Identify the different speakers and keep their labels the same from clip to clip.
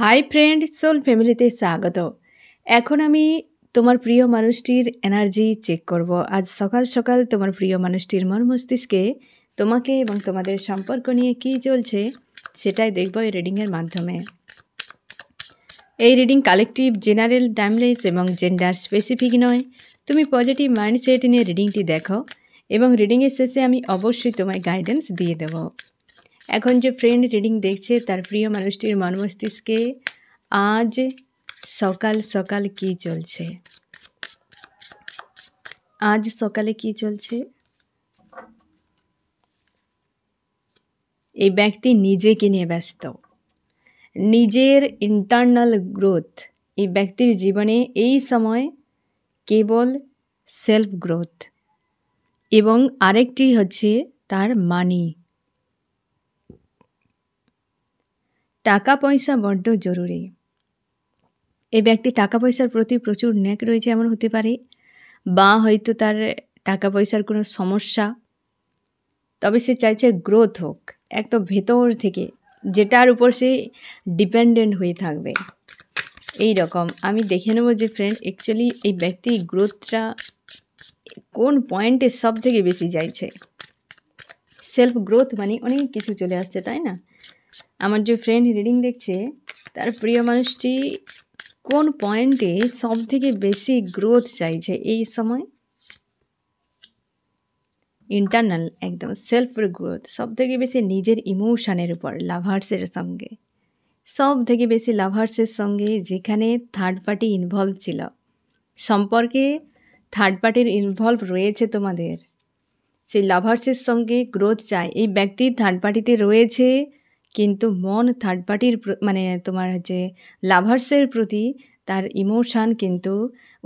Speaker 1: hi friend soul ফ্যামিলিতে স্বাগত এখন আমি তোমার প্রিয় মানুষটির এনার্জি চেক করব আজ সকাল সকাল তোমার প্রিয় মানুষটির মন মস্তিষ্কে তোমাকে এবং তোমাদের সম্পর্ক নিয়ে কি চলছে সেটাই দেখব এই রিডিংয়ের মাধ্যমে এই রিডিং কালেকটিভ জেনারেল টাইমলেস এবং জেন্ডার স্পেসিফিক নয় তুমি পজিটিভ মাইন্ডসেট নিয়ে রিডিংটি দেখো এবং রিডিংয়ের শেষে আমি অবশ্যই তোমায় গাইডেন্স দিয়ে দেবো এখন যে ফ্রেন্ড রিডিং দেখছে তার প্রিয় মানুষটির মন মস্তিষ্কে আজ সকাল সকাল কি চলছে আজ সকালে কি চলছে এই ব্যক্তি নিজেকে নিয়ে ব্যস্ত নিজের ইন্টারনাল গ্রোথ এই ব্যক্তির জীবনে এই সময় কেবল সেলফ গ্রোথ এবং আরেকটি হচ্ছে তার মানি টাকা পয়সা বড্ড জরুরি এই ব্যক্তি টাকা পয়সার প্রতি প্রচুর ন্যাক রয়েছে এমন হতে পারে বা হয়তো তার টাকা পয়সার কোনো সমস্যা তবে সে চাইছে গ্রোথ হোক এক তো ভেতর থেকে যেটার উপর সে ডিপেন্ডেন্ট হয়ে থাকবে এই রকম আমি দেখে নেব যে ফ্রেন্ড অ্যাকচুয়ালি এই ব্যক্তি গ্রোথটা কোন পয়েন্টে সব থেকে বেশি চাইছে সেলফ গ্রোথ মানে অনেক কিছু চলে আসছে তাই না আমার যে ফ্রেন্ড রিডিং দেখছে তার প্রিয় মানুষটি কোন পয়েন্টে সব থেকে বেশি গ্রোথ চাইছে এই সময় ইন্টারনাল একদম সেলফ গ্রোথ সব থেকে বেশি নিজের ইমোশানের উপর লাভার্সের সঙ্গে সব থেকে বেশি লাভার্সের সঙ্গে যেখানে থার্ড পার্টি ইনভলভ ছিল সম্পর্কে থার্ড পার্টির ইনভলভ রয়েছে তোমাদের সেই লাভার্সের সঙ্গে গ্রোথ চায় এই ব্যক্তি থার্ড পার্টিতে রয়েছে কিন্তু মন থার্ড পার্টির মানে তোমার হচ্ছে লাভার্সের প্রতি তার ইমোশান কিন্তু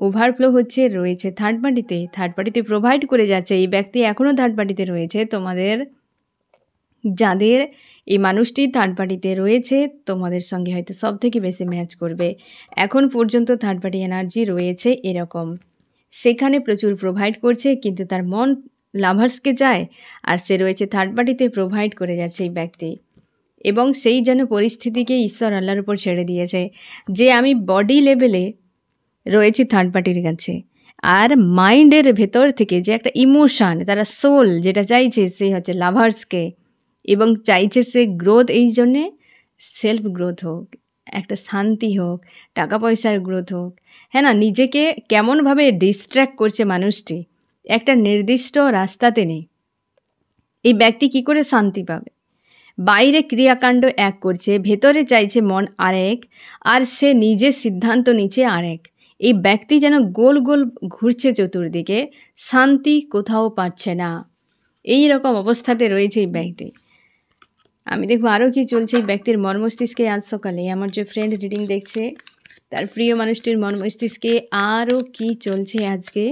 Speaker 1: ওভারফ্লো হচ্ছে রয়েছে থার্ড পার্টিতে থার্ড পার্টিতে প্রোভাইড করে যাচ্ছে এই ব্যক্তি এখনও থার্ড পার্টিতে রয়েছে তোমাদের যাদের এই মানুষটি থার্ড পার্টিতে রয়েছে তোমাদের সঙ্গে হয়তো সব থেকে বেশি ম্যাচ করবে এখন পর্যন্ত থার্ড পার্টি এনার্জি রয়েছে এরকম সেখানে প্রচুর প্রোভাইড করছে কিন্তু তার মন লাভার্সকে চায় আর সে রয়েছে থার্ড পার্টিতে প্রোভাইড করে যাচ্ছে এই ব্যক্তি এবং সেই যেন পরিস্থিতিকে ঈশ্বর আল্লাহর উপর ছেড়ে দিয়েছে যে আমি বডি লেভেলে রয়েছি থার্ড পার্টির কাছে আর মাইন্ডের ভেতর থেকে যে একটা ইমোশান তারা সোল যেটা চাইছে সে হচ্ছে লাভার্সকে এবং চাইছে সে গ্রোথ এই জন্যে সেলফ গ্রোথ হোক একটা শান্তি হোক টাকা পয়সার গ্রোথ হোক হ্যাঁ না নিজেকে কেমনভাবে ডিস্ট্র্যাক্ট করছে মানুষটি একটা নির্দিষ্ট রাস্তাতে নেই এই ব্যক্তি কি করে শান্তি পাবে বাইরে ক্রিয়াকাণ্ড এক করছে ভেতরে চাইছে মন আরেক আর সে নিজে সিদ্ধান্ত নিচ্ছে আরেক এই ব্যক্তি যেন গোল গোল ঘুরছে চতুর্দিকে শান্তি কোথাও পাচ্ছে না এই রকম অবস্থাতে রয়েছে এই ব্যক্তি আমি দেখবো আরও কি চলছে এই ব্যক্তির মন মস্তিষ্কে আজ সকালে আমার যে ফ্রেন্ড রিডিং দেখছে তার প্রিয় মানুষটির মন মস্তিষ্কে আরও কি চলছে আজকে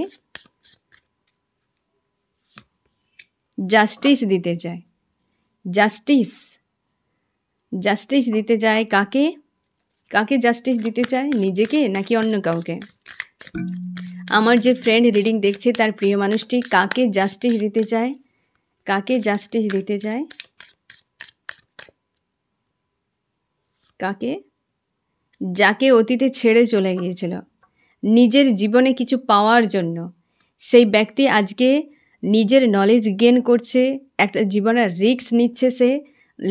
Speaker 1: জাস্টিস দিতে চায় জাস্টিস জাস্টিস দিতে চায় কাকে কাকে জাস্টিস দিতে চায় নিজেকে নাকি অন্য কাউকে আমার যে ফ্রেন্ড রিডিং দেখছে তার প্রিয় মানুষটি কাকে জাস্টিস দিতে চায় কাকে জাস্টিস দিতে চায় কাকে যাকে অতীতে ছেড়ে চলে গিয়েছিল নিজের জীবনে কিছু পাওয়ার জন্য সেই ব্যক্তি আজকে নিজের নলেজ গেন করছে একটা জীবনের রিস্ক নিচ্ছে সে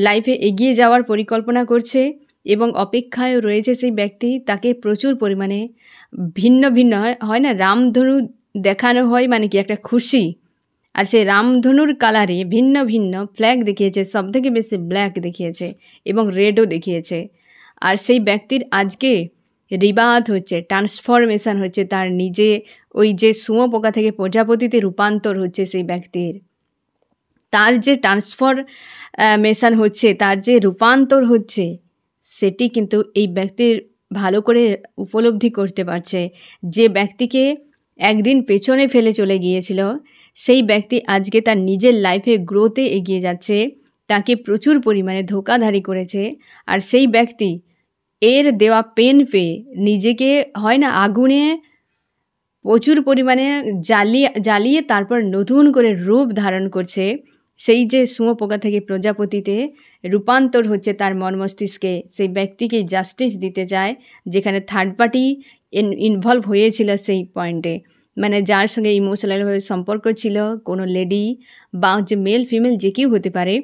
Speaker 1: লাইফে এগিয়ে যাওয়ার পরিকল্পনা করছে এবং অপেক্ষায় রয়েছে সেই ব্যক্তি তাকে প্রচুর পরিমাণে ভিন্ন ভিন্ন হয় না রামধনু দেখানো হয় মানে কি একটা খুশি আর সেই রামধনুর কালারে ভিন্ন ভিন্ন ফ্ল্যাগ দেখিয়েছে সব থেকে বেশি ব্ল্যাক দেখিয়েছে এবং রেডও দেখিয়েছে আর সেই ব্যক্তির আজকে রিবাত হচ্ছে ট্রান্সফরমেশান হচ্ছে তার নিজে ওই যে সুমো পোকা থেকে প্রজাপতিতে রূপান্তর হচ্ছে সেই ব্যক্তির তার যে ট্রান্সফরমেশান হচ্ছে তার যে রূপান্তর হচ্ছে সেটি কিন্তু এই ব্যক্তির ভালো করে উপলব্ধি করতে পারছে যে ব্যক্তিকে একদিন পেছনে ফেলে চলে গিয়েছিল সেই ব্যক্তি আজকে তার নিজের লাইফে গ্রোতে এগিয়ে যাচ্ছে তাকে প্রচুর পরিমাণে ধোকাধারি করেছে আর সেই ব্যক্তি এর দেওয়া পেন পেয়ে নিজেকে হয় না আগুনে প্রচুর পরিমাণে জ্বালিয়ে জ্বালিয়ে তারপর নতুন করে রূপ ধারণ করছে সেই যে শুঁয়োপোকা থেকে প্রজাপতিতে রূপান্তর হচ্ছে তার মর্মস্তিষ্কে সেই ব্যক্তিকে জাস্টিস দিতে চায় যেখানে থার্ড পার্টি ইনভলভ হয়েছিল সেই পয়েন্টে মানে যার সঙ্গে ইমোশনালভাবে সম্পর্ক ছিল কোনো লেডি বা হচ্ছে মেল ফিমেল যে কেউ হতে পারে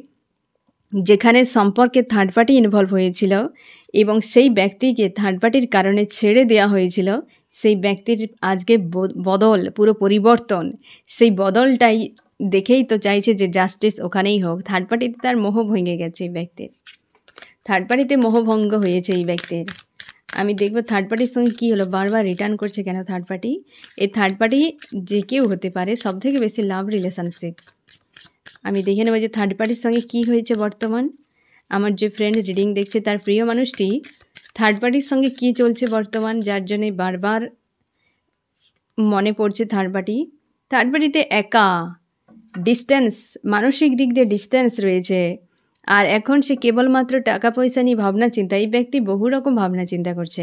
Speaker 1: যেখানে সম্পর্কে থার্ড পার্টি ইনভলভ হয়েছিল এবং সেই ব্যক্তিকে থার্ড পার্টির কারণে ছেড়ে দেওয়া হয়েছিল সেই ব্যক্তির আজকে বদল পুরো পরিবর্তন সেই বদলটাই দেখেই তো চাইছে যে জাস্টিস ওখানেই হোক থার্ড পার্টিতে তার মোহ ভেঙে গেছে এই ব্যক্তির থার্ড পার্টিতে মোহভঙ্গ হয়েছে এই ব্যক্তির আমি দেখব থার্ড পার্টির সঙ্গে কী হলো বারবার রিটার্ন করছে কেন থার্ড পার্টি এই থার্ড পার্টি যে কেউ হতে পারে সবথেকে বেশি লাভ রিলেশনশিপ আমি দেখে নেব যে থার্ড পার্টির সঙ্গে কি হয়েছে বর্তমান আমার যে ফ্রেন্ড রিডিং দেখছে তার প্রিয় মানুষটি থার্ড পার্টির সঙ্গে কি চলছে বর্তমান যার জন্যে বারবার মনে পড়ছে থার্ড পার্টি থার্ড পার্টিতে একা ডিস্টেন্স মানসিক দিক দিয়ে ডিস্টেন্স রয়েছে আর এখন সে কেবলমাত্র টাকা পয়সা নিয়ে ভাবনা চিন্তা এই ব্যক্তি বহু রকম ভাবনা চিন্তা করছে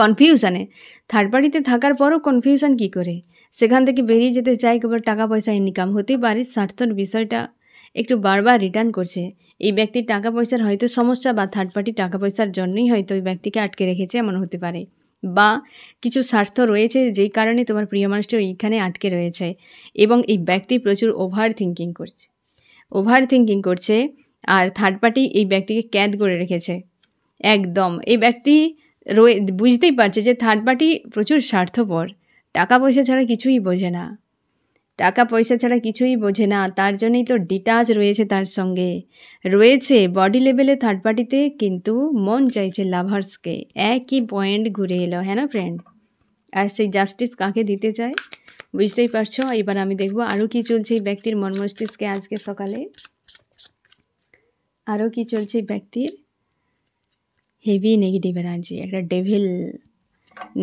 Speaker 1: কনফিউশানে থার্ড পার্টিতে থাকার পরও কনফিউশন কি করে সেখান থেকে বেরিয়ে যেতে চাই কেবল টাকা পয়সা ইনকাম হতে পারে স্বার্থর বিষয়টা একটু বারবার রিটার্ন করছে এই ব্যক্তির টাকা পয়সার হয়তো সমস্যা বা থার্ড পার্টি টাকা পয়সার জন্যই হয়তো ওই ব্যক্তিকে আটকে রেখেছে এমন হতে পারে বা কিছু স্বার্থ রয়েছে যেই কারণে তোমার প্রিয় মানুষটি এইখানে আটকে রয়েছে এবং এই ব্যক্তি প্রচুর ওভার থিঙ্কিং করছে ওভার থিঙ্কিং করছে আর থার্ড পার্টি এই ব্যক্তিকে ক্যাদ করে রেখেছে একদম এই ব্যক্তি রয়ে বুঝতেই পারছে যে থার্ড পার্টি প্রচুর স্বার্থপর টাকা পয়সা ছাড়া কিছুই বোঝে না টাকা পয়সা ছাড়া কিছুই বোঝে না তার জন্যই তো ডিটাচ রয়েছে তার সঙ্গে রয়েছে বডি লেভেলে থার্ড পার্টিতে কিন্তু মন চাইছে লাভার্সকে একই পয়েন্ট ঘুরে এলো হ্যাঁ না ফ্রেন্ড আর সেই জাস্টিস কাকে দিতে চায় বুঝতেই পারছো এবার আমি দেখব আরও কি চলছে এই ব্যক্তির মন মস্তিষ্কে আজকে সকালে আরও কি চলছে ব্যক্তির হেভি নেগেটিভ এনার্জি একটা ডেভিল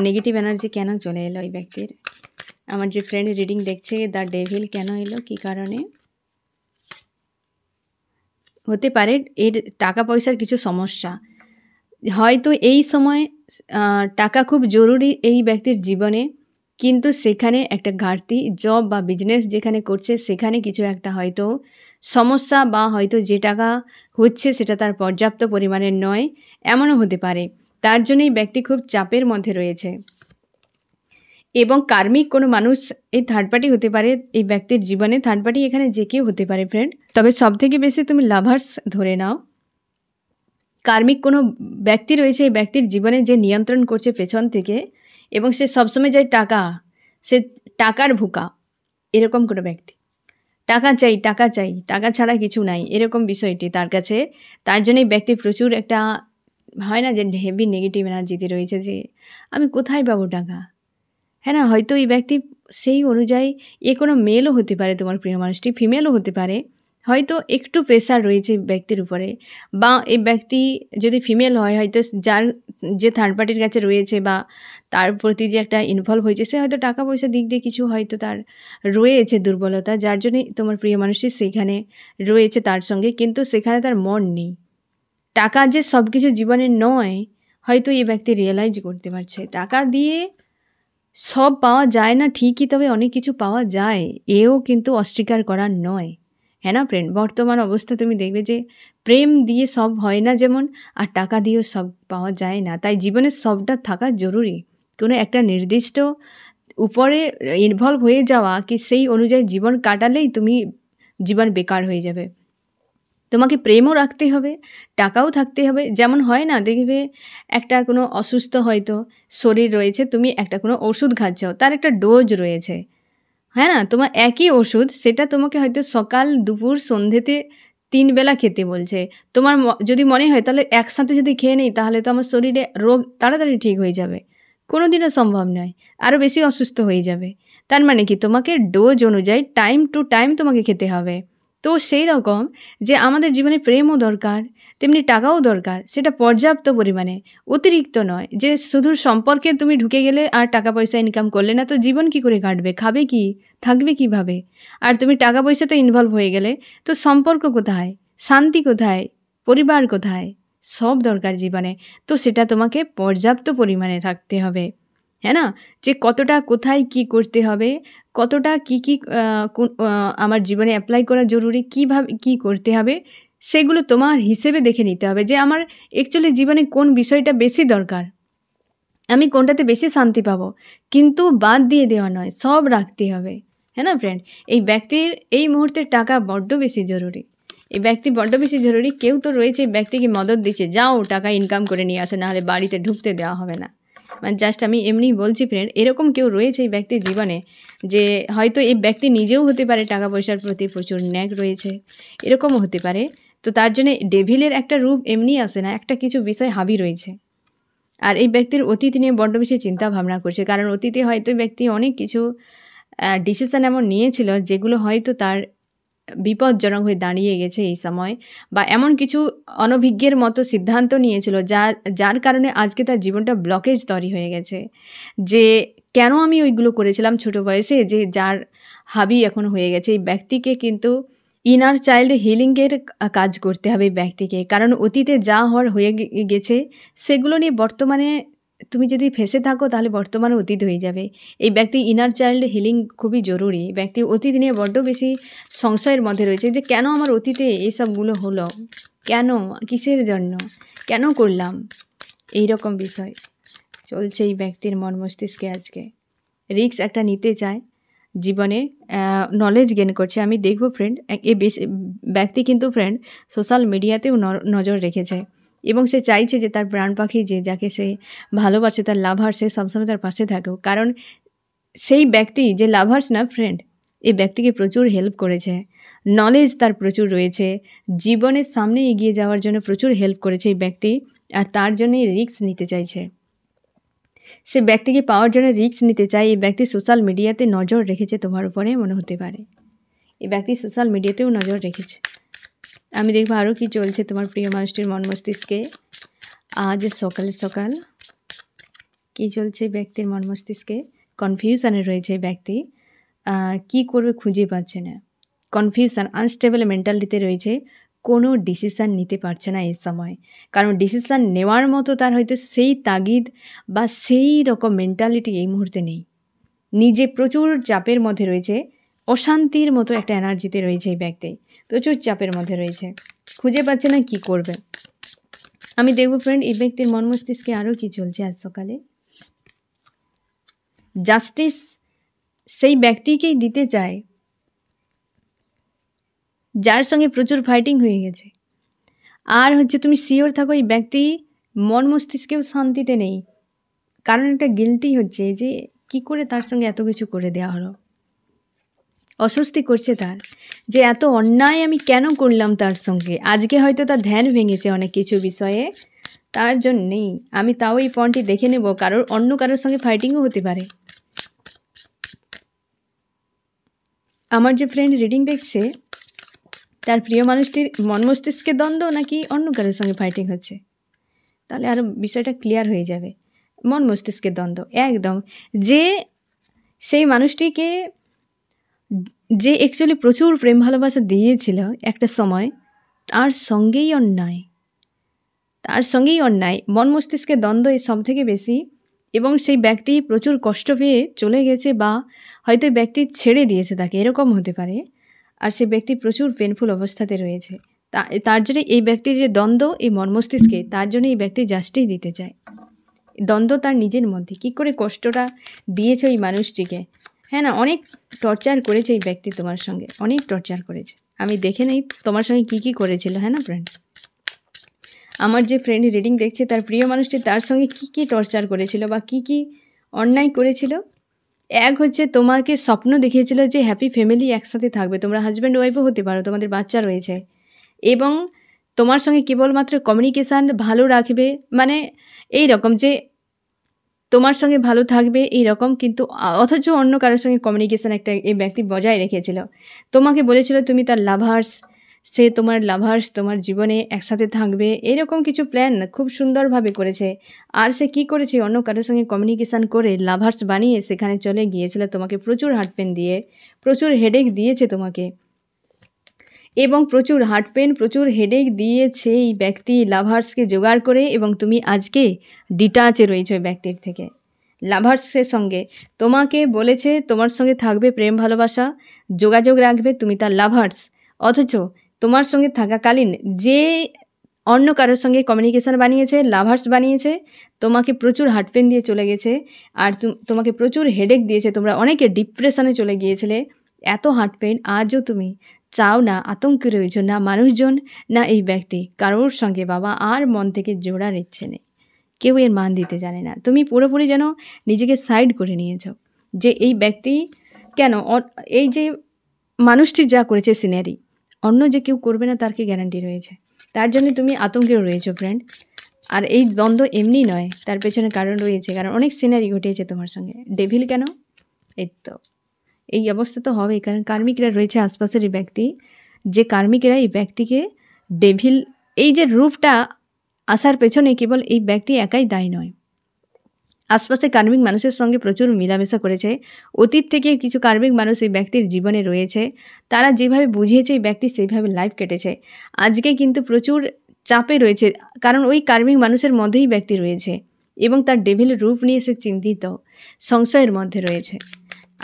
Speaker 1: নেগেটিভ এনার্জি কেন চলে এলো এই ব্যক্তির আমার যে ফ্রেন্ড রিডিং দেখছে দ্য ডেভিল কেন এলো কি কারণে হতে পারে এর টাকা পয়সার কিছু সমস্যা হয়তো এই সময় টাকা খুব জরুরি এই ব্যক্তির জীবনে কিন্তু সেখানে একটা ঘাটতি জব বা বিজনেস যেখানে করছে সেখানে কিছু একটা হয়তো সমস্যা বা হয়তো যে টাকা হচ্ছে সেটা তার পর্যাপ্ত পরিমাণের নয় এমনও হতে পারে তার জন্যই ব্যক্তি খুব চাপের মধ্যে রয়েছে এবং কার্মিক কোনো মানুষ এই থার্ড পার্টি হতে পারে এই ব্যক্তির জীবনে থার্ড পার্টি এখানে যে কেউ হতে পারে ফ্রেন্ড তবে সব থেকে বেশি তুমি লাভার্স ধরে নাও কার্মিক কোনো ব্যক্তি রয়েছে এই ব্যক্তির জীবনে যে নিয়ন্ত্রণ করছে পেছন থেকে এবং সে সবসময় যায় টাকা সে টাকার ভুকা এরকম কোনো ব্যক্তি টাকা চাই টাকা চাই টাকা ছাড়া কিছু নাই এরকম বিষয়টি তার কাছে তার জন্য এই ব্যক্তি প্রচুর একটা হয় না যে হেভি নেগেটিভ এনার্জিতে রয়েছে যে আমি কোথায় পাবো টাকা হ্যাঁ না হয়তো এই ব্যক্তি সেই অনুযায়ী এ কোনো মেলও হতে পারে তোমার প্রিয় মানুষটি ফিমেলও হতে পারে হয়তো একটু প্রেশার রয়েছে ব্যক্তির উপরে বা এই ব্যক্তি যদি ফিমেল হয় হয়তো যার যে থার্ড পার্টির কাছে রয়েছে বা তার প্রতি যে একটা ইনভলভ হয়েছে সে হয়তো টাকা পয়সা দিক দিয়ে কিছু হয়তো তার রয়েছে দুর্বলতা যার জন্যে তোমার প্রিয় মানুষটি সেখানে রয়েছে তার সঙ্গে কিন্তু সেখানে তার মন নেই টাকা যে সব কিছু জীবনে নয় হয়তো এই ব্যক্তি রিয়েলাইজ করতে পারছে টাকা দিয়ে সব পাওয়া যায় না ঠিকই তবে অনেক কিছু পাওয়া যায় এও কিন্তু অস্বীকার করার নয় হ্যাঁ না ফ্রেন্ড বর্তমান অবস্থা তুমি দেখবে যে প্রেম দিয়ে সব হয় না যেমন আর টাকা দিয়েও সব পাওয়া যায় না তাই জীবনে সবটা থাকা জরুরি কোনো একটা নির্দিষ্ট উপরে ইনভলভ হয়ে যাওয়া কি সেই অনুযায়ী জীবন কাটালেই তুমি জীবন বেকার হয়ে যাবে তোমাকে প্রেমও রাখতে হবে টাকাও থাকতে হবে যেমন হয় না দেখবে একটা কোনো অসুস্থ হয়তো শরীর রয়েছে তুমি একটা কোনো ওষুধ খাচ্ছ তার একটা ডোজ রয়েছে হ্যাঁ না তোমার একই ওষুধ সেটা তোমাকে হয়তো সকাল দুপুর সন্ধ্যেতে তিন বেলা খেতে বলছে তোমার যদি মনে হয় তাহলে একসাথে যদি খেয়ে নেই তাহলে তো আমার শরীরে রোগ তাড়াতাড়ি ঠিক হয়ে যাবে কোনো দিনও সম্ভব নয় আরও বেশি অসুস্থ হয়ে যাবে তার মানে কি তোমাকে ডোজ অনুযায়ী টাইম টু টাইম তোমাকে খেতে হবে তো সেই রকম যে আমাদের জীবনে প্রেমও দরকার তেমনি টাকাও দরকার সেটা পর্যাপ্ত পরিমাণে অতিরিক্ত নয় যে শুধু সম্পর্কে তুমি ঢুকে গেলে আর টাকা পয়সা ইনকাম করলে না তো জীবন কি করে কাটবে খাবে কি থাকবে কিভাবে আর তুমি টাকা পয়সাতে ইনভলভ হয়ে গেলে তো সম্পর্ক কোথায় শান্তি কোথায় পরিবার কোথায় সব দরকার জীবনে তো সেটা তোমাকে পর্যাপ্ত পরিমাণে থাকতে হবে হ্যাঁ না যে কতটা কোথায় কি করতে হবে কতটা কি কি আমার জীবনে অ্যাপ্লাই করা জরুরি কীভাবে কি করতে হবে সেগুলো তোমার হিসেবে দেখে নিতে হবে যে আমার অ্যাকচুয়ালি জীবনে কোন বিষয়টা বেশি দরকার আমি কোনটাতে বেশি শান্তি পাবো কিন্তু বাদ দিয়ে দেওয়া নয় সব রাখতে হবে হ্যাঁ না ফ্রেন্ড এই ব্যক্তির এই মুহূর্তে টাকা বড্ড বেশি জরুরি এই ব্যক্তি বড্ড বেশি জরুরি কেউ তো রয়েছে এই ব্যক্তিকে মদত দিচ্ছে যাও টাকা ইনকাম করে নিয়ে আসে নাহলে বাড়িতে ঢুকতে দেওয়া হবে না জাস্ট মানে আমি এমনি বলছি ফ্রেন্ড এরকম কেউ রয়েছে এই ব্যক্তির জীবনে যে হয়তো এই ব্যক্তি নিজেও হতে পারে টাকা পয়সার প্রতি প্রচুর ন্যাক রয়েছে এরকমও হতে পারে তো তার জন্যে ডেভিলের একটা রূপ এমনি আসে না একটা কিছু বিষয় হাবি রয়েছে আর এই ব্যক্তির অতীত নিয়ে বড্ড বেশি চিন্তা ভাবনা করছে কারণ অতীতে হয়তো ব্যক্তি অনেক কিছু ডিসিশান এমন নিয়েছিল যেগুলো হয়তো তার বিপজ্জনক হয়ে দাঁড়িয়ে গেছে এই সময় বা এমন কিছু অনভিজ্ঞের মতো সিদ্ধান্ত নিয়েছিল যা যার কারণে আজকে তার জীবনটা ব্লকেজ তৈরি হয়ে গেছে যে কেন আমি ওইগুলো করেছিলাম ছোট বয়সে যে যার হাবি এখন হয়ে গেছে এই ব্যক্তিকে কিন্তু ইনার চাইল্ড হিলিংয়ের কাজ করতে হবে ব্যক্তিকে কারণ অতীতে যা হওয়ার হয়ে গেছে সেগুলো নিয়ে বর্তমানে তুমি যদি ফেসে থাকো তাহলে বর্তমান অতীত হয়ে যাবে এই ব্যক্তি ইনার চাইল্ড হিলিং খুবই জরুরি ব্যক্তি অতীত নিয়ে বড্ড বেশি সংশয়ের মধ্যে রয়েছে যে কেন আমার অতীতে এইসবগুলো হলো কেন কিসের জন্য কেন করলাম এই রকম বিষয় চলছে এই ব্যক্তির মন মস্তিষ্কে আজকে রিক্স একটা নিতে চায় জীবনে নলেজ গেন করছে আমি দেখব ফ্রেন্ড এ ব্যক্তি কিন্তু ফ্রেন্ড সোশ্যাল মিডিয়াতেও নজর রেখেছে এবং সে চাইছে যে তার প্রাণ পাখি যে যাকে সে ভালোবাসে তার লাভার সে সবসময় তার পাশে থাকুক কারণ সেই ব্যক্তি যে লাভার্স না ফ্রেন্ড এই ব্যক্তিকে প্রচুর হেল্প করেছে নলেজ তার প্রচুর রয়েছে জীবনের সামনে এগিয়ে যাওয়ার জন্য প্রচুর হেল্প করেছে এই ব্যক্তি আর তার জন্যই রিক্স নিতে চাইছে সে ব্যক্তিকে পাওয়ার জন্য রিক্স নিতে চায় এই ব্যক্তি সোশ্যাল মিডিয়াতে নজর রেখেছে তোমার উপরে মনে হতে পারে এই ব্যক্তি সোশ্যাল মিডিয়াতেও নজর রেখেছে আমি দেখবো আরও কী চলছে তোমার প্রিয় মানুষটির মন মস্তিষ্কে আজ সকালে সকাল কী চলছে ব্যক্তির মন মস্তিষ্কে কনফিউশানে রয়েছে ব্যক্তি কি করবে খুঁজে পাচ্ছে না কনফিউশান আনস্টেবল মেন্টালিটিতে রয়েছে কোনো ডিসিশান নিতে পারছে না এই সময় কারণ ডিসিশান নেওয়ার মতো তার হয়তো সেই তাগিদ বা সেই রকম মেন্টালিটি এই মুহূর্তে নেই নিজে প্রচুর চাপের মধ্যে রয়েছে অশান্তির মতো একটা এনার্জিতে রয়েছে এই ব্যক্তি প্রচুর চাপের মধ্যে রয়েছে খুঁজে পাচ্ছে না কি করবে আমি দেখব ফ্রেন্ড এই ব্যক্তির মন মস্তিষ্কে আরও কী চলছে আজ সকালে জাস্টিস সেই ব্যক্তিকেই দিতে চায় যার সঙ্গে প্রচুর ফাইটিং হয়ে গেছে আর হচ্ছে তুমি শিওর থাকো এই ব্যক্তি মন মস্তিষ্কেও শান্তিতে নেই কারণ একটা গিল্টি হচ্ছে যে কি করে তার সঙ্গে এত কিছু করে দেওয়া হলো অস্বস্তি করছে তার যে এত অন্যায় আমি কেন করলাম তার সঙ্গে আজকে হয়তো তার ধ্যান ভেঙেছে অনেক কিছু বিষয়ে তার জন্যেই আমি তাও এই পণটি দেখে নেব কারোর অন্য কারোর সঙ্গে ফাইটিংও হতে পারে আমার যে ফ্রেন্ড রিডিং দেখছে তার প্রিয় মানুষটির মন মস্তিষ্কে দ্বন্দ্ব নাকি অন্য কারোর সঙ্গে ফাইটিং হচ্ছে তাহলে আরও বিষয়টা ক্লিয়ার হয়ে যাবে মন মস্তিষ্কের দ্বন্দ্ব একদম যে সেই মানুষটিকে যে অ্যাকচুয়ালি প্রচুর প্রেম ভালোবাসা দিয়েছিল একটা সময় তার সঙ্গেই অন্যায় তার সঙ্গেই অন্যায় মন মস্তিষ্কের দ্বন্দ্ব সব থেকে বেশি এবং সেই ব্যক্তি প্রচুর কষ্ট পেয়ে চলে গেছে বা হয়তো ব্যক্তি ছেড়ে দিয়েছে তাকে এরকম হতে পারে আর সে ব্যক্তি প্রচুর পেনফুল অবস্থাতে রয়েছে তার জন্য এই ব্যক্তির যে দ্বন্দ্ব এই মস্তিষ্কে তার জন্য এই ব্যক্তি জাস্টিস দিতে চায় দ্বন্দ্ব তার নিজের মধ্যে কি করে কষ্টটা দিয়েছে ওই মানুষটিকে হ্যাঁ না অনেক টর্চার করেছে এই ব্যক্তি তোমার সঙ্গে অনেক টর্চার করেছে আমি দেখে নেই তোমার সঙ্গে কি কি করেছিল হ্যাঁ না ফ্রেন্ড আমার যে ফ্রেন্ড রিডিং দেখছে তার প্রিয় মানুষটি তার সঙ্গে কি কি টর্চার করেছিল বা কি কি অন্যায় করেছিল এক হচ্ছে তোমাকে স্বপ্ন দেখিয়েছিল যে হ্যাপি ফ্যামিলি একসাথে থাকবে তোমরা হাজব্যান্ড ওয়াইফও হতে পারো তোমাদের বাচ্চা রয়েছে এবং তোমার সঙ্গে কেবলমাত্র কমিউনিকেশান ভালো রাখবে মানে এই রকম যে তোমার সঙ্গে ভালো থাকবে এই রকম কিন্তু অথচ অন্য কারোর সঙ্গে কমিউনিকেশান একটা এই ব্যক্তি বজায় রেখেছিল তোমাকে বলেছিল তুমি তার লাভার্স সে তোমার লাভার্স তোমার জীবনে একসাথে থাকবে এরকম কিছু প্ল্যান খুব সুন্দরভাবে করেছে আর সে কি করেছে অন্য কারোর সঙ্গে কমিউনিকেশান করে লাভার্স বানিয়ে সেখানে চলে গিয়েছিল তোমাকে প্রচুর হার্টপেন দিয়ে প্রচুর হেডেক দিয়েছে তোমাকে এবং প্রচুর হার্ট পেন প্রচুর হেডেক দিয়েছে এই ব্যক্তি লাভার্সকে জোগাড় করে এবং তুমি আজকে ডিটাচে রয়েছ ওই ব্যক্তির থেকে লাভার্সের সঙ্গে তোমাকে বলেছে তোমার সঙ্গে থাকবে প্রেম ভালোবাসা যোগাযোগ রাখবে তুমি তার লাভার্স অথচ তোমার সঙ্গে থাকাকালীন যে অন্য কারোর সঙ্গে কমিউনিকেশান বানিয়েছে লাভার্স বানিয়েছে তোমাকে প্রচুর পেন দিয়ে চলে গেছে আর তোমাকে প্রচুর হেডেক দিয়েছে তোমরা অনেকে ডিপ্রেশনে চলে গিয়েছিলে এত পেন আজও তুমি চাও না আতঙ্কে রয়েছ না মানুষজন না এই ব্যক্তি কারোর সঙ্গে বাবা আর মন থেকে জোড়ার ইচ্ছে নেই কেউ এর মান দিতে জানে না তুমি পুরোপুরি যেন নিজেকে সাইড করে নিয়েছ যে এই ব্যক্তি কেন এই যে মানুষটি যা করেছে সিনারি অন্য যে কেউ করবে না তার কি গ্যারান্টি রয়েছে তার জন্য তুমি আতঙ্কেও রয়েছো ফ্রেন্ড আর এই দ্বন্দ্ব এমনি নয় তার পেছনে কারণ রয়েছে কারণ অনেক সিনারি ঘটিয়েছে তোমার সঙ্গে ডেভিল কেন এই তো এই অবস্থা তো হবেই কারণ কার্মিকরা রয়েছে আশপাশের এই ব্যক্তি যে কার্মিকরা এই ব্যক্তিকে ডেভিল এই যে রূপটা আসার পেছনে কেবল এই ব্যক্তি একাই দায়ী নয় আশপাশে কার্মিক মানুষের সঙ্গে প্রচুর মিলামেশা করেছে অতীত থেকে কিছু কার্মিক মানুষ এই ব্যক্তির জীবনে রয়েছে তারা যেভাবে বুঝিয়েছে এই ব্যক্তি সেইভাবে লাইফ কেটেছে আজকে কিন্তু প্রচুর চাপে রয়েছে কারণ ওই কার্মিক মানুষের মধ্যেই ব্যক্তি রয়েছে এবং তার ডেভিল রূপ নিয়ে সে চিন্তিত সংশয়ের মধ্যে রয়েছে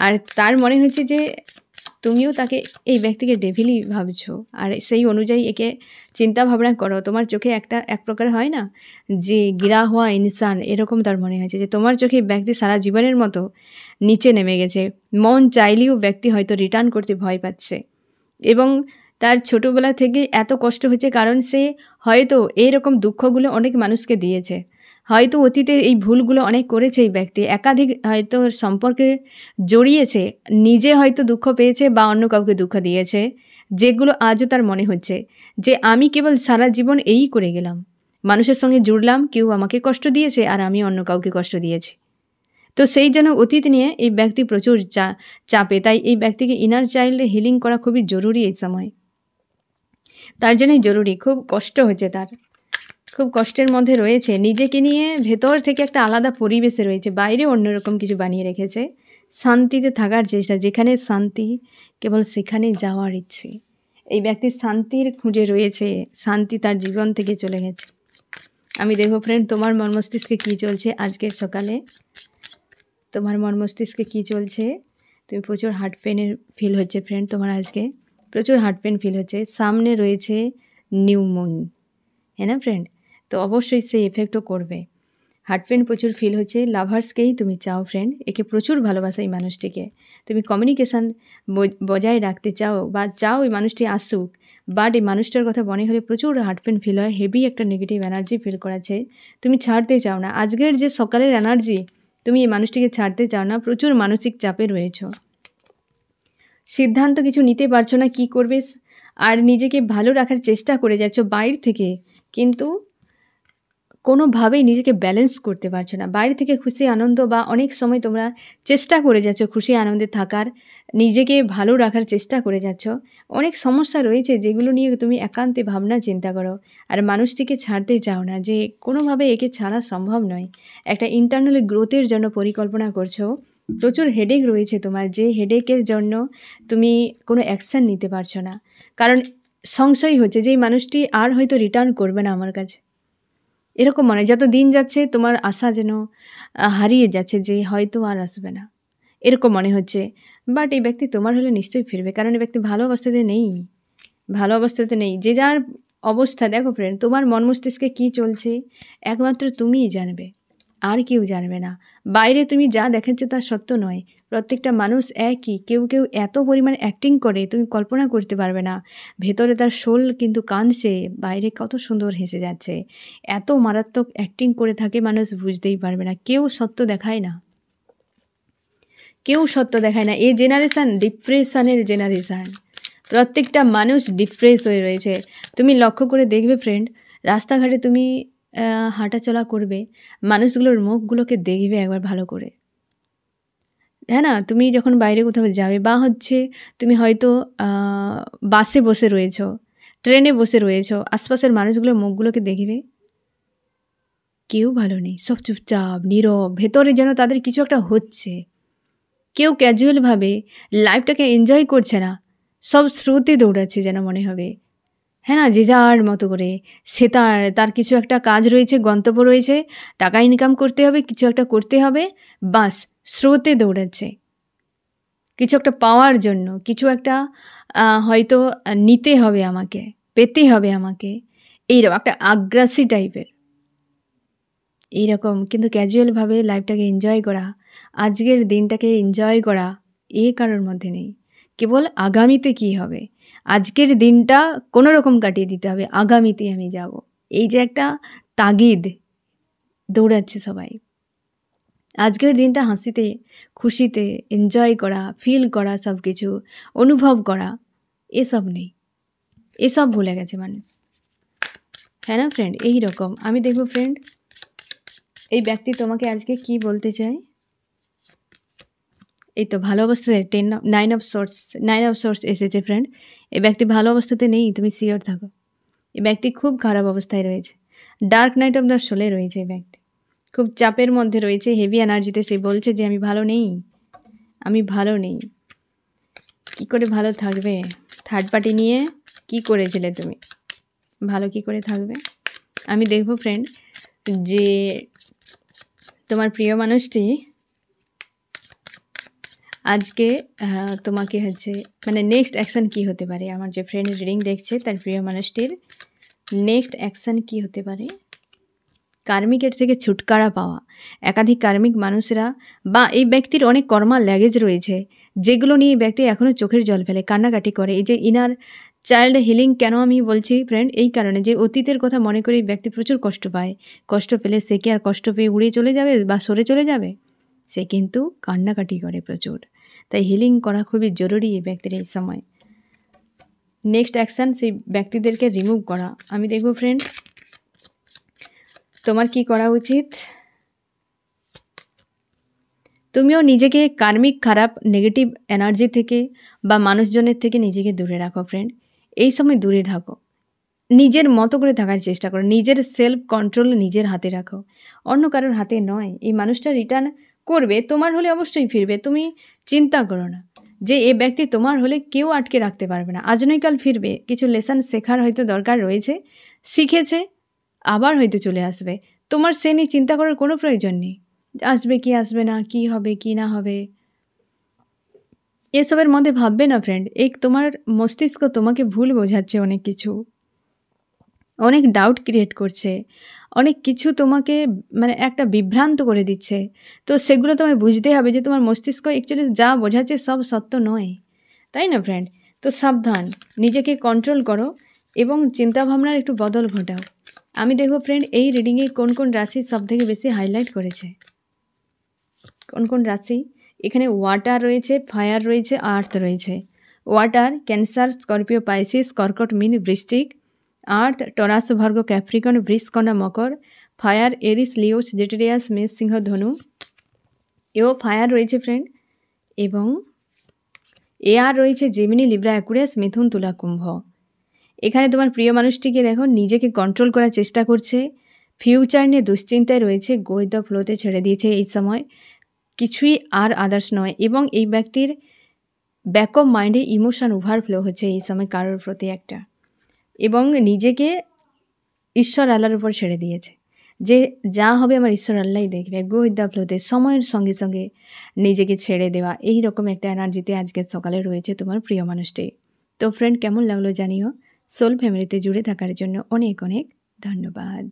Speaker 1: আর তার মনে হচ্ছে যে তুমিও তাকে এই ব্যক্তিকে ডেভিলি ভাবছো আর সেই অনুযায়ী একে চিন্তা ভাবনা করো তোমার চোখে একটা এক প্রকার হয় না যে গিরা হওয়া ইনসান এরকম তার মনে হয়েছে যে তোমার চোখে ব্যক্তি সারা জীবনের মতো নিচে নেমে গেছে মন চাইলেও ব্যক্তি হয়তো রিটার্ন করতে ভয় পাচ্ছে এবং তার ছোটোবেলা থেকে এত কষ্ট হচ্ছে কারণ সে হয়তো এইরকম দুঃখগুলো অনেক মানুষকে দিয়েছে হয়তো অতীতে এই ভুলগুলো অনেক করেছে এই ব্যক্তি একাধিক হয়তো সম্পর্কে জড়িয়েছে নিজে হয়তো দুঃখ পেয়েছে বা অন্য কাউকে দুঃখ দিয়েছে যেগুলো আজও তার মনে হচ্ছে যে আমি কেবল সারা জীবন এই করে গেলাম মানুষের সঙ্গে জুড়লাম কেউ আমাকে কষ্ট দিয়েছে আর আমি অন্য কাউকে কষ্ট দিয়েছি তো সেই জন্য অতীত নিয়ে এই ব্যক্তি প্রচুর চা চাপে তাই এই ব্যক্তিকে ইনার চাইল্ডে হিলিং করা খুবই জরুরি এই সময় তার জন্যই জরুরি খুব কষ্ট হচ্ছে তার খুব কষ্টের মধ্যে রয়েছে নিজেকে নিয়ে ভেতর থেকে একটা আলাদা পরিবেশে রয়েছে বাইরে অন্যরকম কিছু বানিয়ে রেখেছে শান্তিতে থাকার চেষ্টা যেখানে শান্তি কেবল সেখানে যাওয়ার ইচ্ছে এই ব্যক্তি শান্তির খুঁজে রয়েছে শান্তি তার জীবন থেকে চলে গেছে আমি দেখবো ফ্রেন্ড তোমার মর্মস্তিষ্কে কী চলছে আজকের সকালে তোমার মর্মস্তিষ্কে কী চলছে তুমি প্রচুর হার্ট পেনের ফিল হচ্ছে ফ্রেন্ড তোমার আজকে প্রচুর হার্ট পেন ফিল হচ্ছে সামনে রয়েছে নিউমুন হ্যাঁ না ফ্রেন্ড তো অবশ্যই সেই এফেক্টও করবে হার্ট পেন প্রচুর ফিল হচ্ছে লাভার্সকেই তুমি চাও ফ্রেন্ড একে প্রচুর ভালোবাসা এই মানুষটিকে তুমি কমিউনিকেশান বজায় রাখতে চাও বা চাও এই মানুষটি আসুক বাট এই মানুষটার কথা মনে হলে প্রচুর হার্ট পেন ফিল হয় হেভি একটা নেগেটিভ এনার্জি ফিল করাছে তুমি ছাড়তে চাও না আজকের যে সকালের এনার্জি তুমি এই মানুষটিকে ছাড়তে চাও না প্রচুর মানসিক চাপে রয়েছো সিদ্ধান্ত কিছু নিতে পারছো না কি করবে আর নিজেকে ভালো রাখার চেষ্টা করে যাচ্ছ বাইর থেকে কিন্তু কোনোভাবেই নিজেকে ব্যালেন্স করতে পারছো না বাইরে থেকে খুশি আনন্দ বা অনেক সময় তোমরা চেষ্টা করে যাচ্ছ খুশি আনন্দে থাকার নিজেকে ভালো রাখার চেষ্টা করে যাচ্ছ অনেক সমস্যা রয়েছে যেগুলো নিয়ে তুমি একান্তে ভাবনা চিন্তা করো আর মানুষটিকে ছাড়তে চাও না যে কোনোভাবে একে ছাড়া সম্ভব নয় একটা ইন্টারনাল গ্রোথের জন্য পরিকল্পনা করছো প্রচুর হেডেক রয়েছে তোমার যে হেডেকের জন্য তুমি কোনো অ্যাকশান নিতে পারছো না কারণ সংশয় হচ্ছে যে এই মানুষটি আর হয়তো রিটার্ন করবে না আমার কাছে এরকম মনে যত দিন যাচ্ছে তোমার আশা যেন হারিয়ে যাচ্ছে যে হয়তো আর আসবে না এরকম মনে হচ্ছে বাট এই ব্যক্তি তোমার হলে নিশ্চয়ই ফিরবে কারণ এই ব্যক্তি ভালো অবস্থাতে নেই ভালো অবস্থাতে নেই যে যার অবস্থা দেখো ফ্রেন্ড তোমার মন মস্তিষ্কে কী চলছে একমাত্র তুমিই জানবে আর কেউ জানবে না বাইরে তুমি যা দেখাচ্ছ তা সত্য নয় প্রত্যেকটা মানুষ একই কেউ কেউ এত পরিমাণ অ্যাক্টিং করে তুমি কল্পনা করতে পারবে না ভেতরে তার শোল কিন্তু কাঁদছে বাইরে কত সুন্দর হেসে যাচ্ছে এত মারাত্মক অ্যাক্টিং করে থাকে মানুষ বুঝতেই পারবে না কেউ সত্য দেখায় না কেউ সত্য দেখায় না এই জেনারেশান ডিপ্রেশনের জেনারেশান প্রত্যেকটা মানুষ ডিপ্রেস হয়ে রয়েছে তুমি লক্ষ্য করে দেখবে ফ্রেন্ড রাস্তাঘাটে তুমি হাঁটাচলা করবে মানুষগুলোর মুখগুলোকে দেখবে একবার ভালো করে হ্যাঁ না তুমি যখন বাইরে কোথাও যাবে বা হচ্ছে তুমি হয়তো বাসে বসে রয়েছ ট্রেনে বসে রয়েছো আশপাশের মানুষগুলোর মুখগুলোকে দেখবে কেউ ভালো নেই সব চুপচাপ নীরব ভেতরে যেন তাদের কিছু একটা হচ্ছে কেউ ক্যাজুয়ালভাবে লাইফটাকে এনজয় করছে না সব স্রোতে দৌড়াচ্ছে যেন মনে হবে হ্যাঁ না যে যার মতো করে সে তার তার কিছু একটা কাজ রয়েছে গন্তব্য রয়েছে টাকা ইনকাম করতে হবে কিছু একটা করতে হবে বাস স্রোতে দৌড়াচ্ছে কিছু একটা পাওয়ার জন্য কিছু একটা হয়তো নিতে হবে আমাকে পেতে হবে আমাকে এইরকম একটা আগ্রাসী টাইপের এইরকম কিন্তু ক্যাজুয়ালভাবে লাইফটাকে এনজয় করা আজকের দিনটাকে এনজয় করা এ কারোর মধ্যে নেই কেবল আগামীতে কি হবে আজকের দিনটা কোনো রকম কাটিয়ে দিতে হবে আগামীতে আমি যাব এই যে একটা তাগিদ দৌড়াচ্ছে সবাই আজকের দিনটা হাসিতে খুশিতে এনজয় করা ফিল করা সব কিছু অনুভব করা এসব নেই এসব ভুলে গেছে মানুষ হ্যাঁ না ফ্রেন্ড এই রকম আমি দেখব ফ্রেন্ড এই ব্যক্তি তোমাকে আজকে কি বলতে চায় এই তো ভালো অবস্থাতে ten nine of swords nine of swords এসেছে ফ্রেন্ড এ ব্যক্তি ভালো অবস্থাতে নেই তুমি সিওর থাকো এ ব্যক্তি খুব খারাপ অবস্থায় রয়েছে ডার্ক নাইট অফ দ্য সোলে রয়েছে এই ব্যক্তি খুব চাপের মধ্যে রয়েছে হেভি এনার্জিতে সে বলছে যে আমি ভালো নেই আমি ভালো নেই কি করে ভালো থাকবে থার্ড পার্টি নিয়ে কি করেছিলে তুমি ভালো কি করে থাকবে আমি দেখব ফ্রেন্ড যে তোমার প্রিয় মানুষটি আজকে তোমাকে হচ্ছে মানে নেক্সট অ্যাকশান কি হতে পারে আমার যে ফ্রেন্ড রিডিং দেখছে তার প্রিয় মানুষটির নেক্সট অ্যাকশান কি হতে পারে কার্মিকের থেকে ছুটকারা পাওয়া একাধিক কার্মিক মানুষরা বা এই ব্যক্তির অনেক কর্মা ল্যাগেজ রয়েছে যেগুলো নিয়ে ব্যক্তি এখনও চোখের জল ফেলে কান্নাকাটি করে এই যে ইনার চাইল্ড হিলিং কেন আমি বলছি ফ্রেন্ড এই কারণে যে অতীতের কথা মনে করে ব্যক্তি প্রচুর কষ্ট পায় কষ্ট পেলে সে কি আর কষ্ট পেয়ে উড়িয়ে চলে যাবে বা সরে চলে যাবে সে কিন্তু কান্নাকাটি করে প্রচুর তাই হিলিং করা খুবই জরুরি এই ব্যক্তির এই সময় নেক্সট অ্যাকশান সেই ব্যক্তিদেরকে রিমুভ করা আমি দেখব ফ্রেন্ড তোমার কি করা উচিত তুমিও নিজেকে কার্মিক খারাপ নেগেটিভ এনার্জি থেকে বা মানুষজনের থেকে নিজেকে দূরে রাখো ফ্রেন্ড এই সময় দূরে থাকো নিজের মতো করে থাকার চেষ্টা করো নিজের সেলফ কন্ট্রোল নিজের হাতে রাখো অন্য কারোর হাতে নয় এই মানুষটা রিটার্ন করবে তোমার হলে অবশ্যই ফিরবে তুমি চিন্তা করো না যে এ ব্যক্তি তোমার হলে কেউ আটকে রাখতে পারবে না আজ নয়কাল ফিরবে কিছু লেসন শেখার হয়তো দরকার রয়েছে শিখেছে আবার হয়তো চলে আসবে তোমার সে নিয়ে চিন্তা করার কোনো প্রয়োজন নেই আসবে কি আসবে না কি হবে কি না হবে এসবের মধ্যে ভাববে না ফ্রেন্ড এক তোমার মস্তিষ্ক তোমাকে ভুল বোঝাচ্ছে অনেক কিছু অনেক ডাউট ক্রিয়েট করছে অনেক কিছু তোমাকে মানে একটা বিভ্রান্ত করে দিচ্ছে তো সেগুলো তোমায় বুঝতে হবে যে তোমার মস্তিষ্ক অ্যাকচুয়ালি যা বোঝাচ্ছে সব সত্য নয় তাই না ফ্রেন্ড তো সাবধান নিজেকে কন্ট্রোল করো এবং চিন্তাভাবনার একটু বদল ঘটাও আমি দেখব ফ্রেন্ড এই রিডিংয়ে কোন কোন রাশি সবথেকে বেশি হাইলাইট করেছে কোন কোন রাশি এখানে ওয়াটার রয়েছে ফায়ার রয়েছে আর্থ রয়েছে ওয়াটার ক্যান্সার স্করপিও পাইসিস কর্কট মিন বৃষ্টিক আর্থ টরাস ভর্গ ক্যাফ্রিকন বৃষ্কন্ডা মকর ফায়ার এরিস লিওস জেটেরিয়াস মেষ সিংহ ধনু এও ফায়ার রয়েছে ফ্রেন্ড এবং এ আর রয়েছে জেমিনি লিব্রা অ্যাকুরিয়াস মিথুন তুলা কুম্ভ এখানে তোমার প্রিয় মানুষটিকে দেখো নিজেকে কন্ট্রোল করার চেষ্টা করছে ফিউচার নিয়ে দুশ্চিন্তায় রয়েছে গোয়েন্দা ফ্লোতে ছেড়ে দিয়েছে এই সময় কিছুই আর আদার্স নয় এবং এই ব্যক্তির ব্যাক অফ মাইন্ডে ইমোশান ওভারফ্লো হচ্ছে এই সময় কারোর প্রতি একটা এবং নিজেকে ঈশ্বর আল্লাহর উপর ছেড়ে দিয়েছে যে যা হবে আমার ঈশ্বর আল্লাহ দেখবে গো উদ্যাপ্লতে সময়ের সঙ্গে সঙ্গে নিজেকে ছেড়ে দেওয়া এই রকম একটা এনার্জিতে আজকে সকালে রয়েছে তোমার প্রিয় মানুষটি তো ফ্রেন্ড কেমন লাগলো জানিও সোল ফ্যামিলিতে জুড়ে থাকার জন্য অনেক অনেক ধন্যবাদ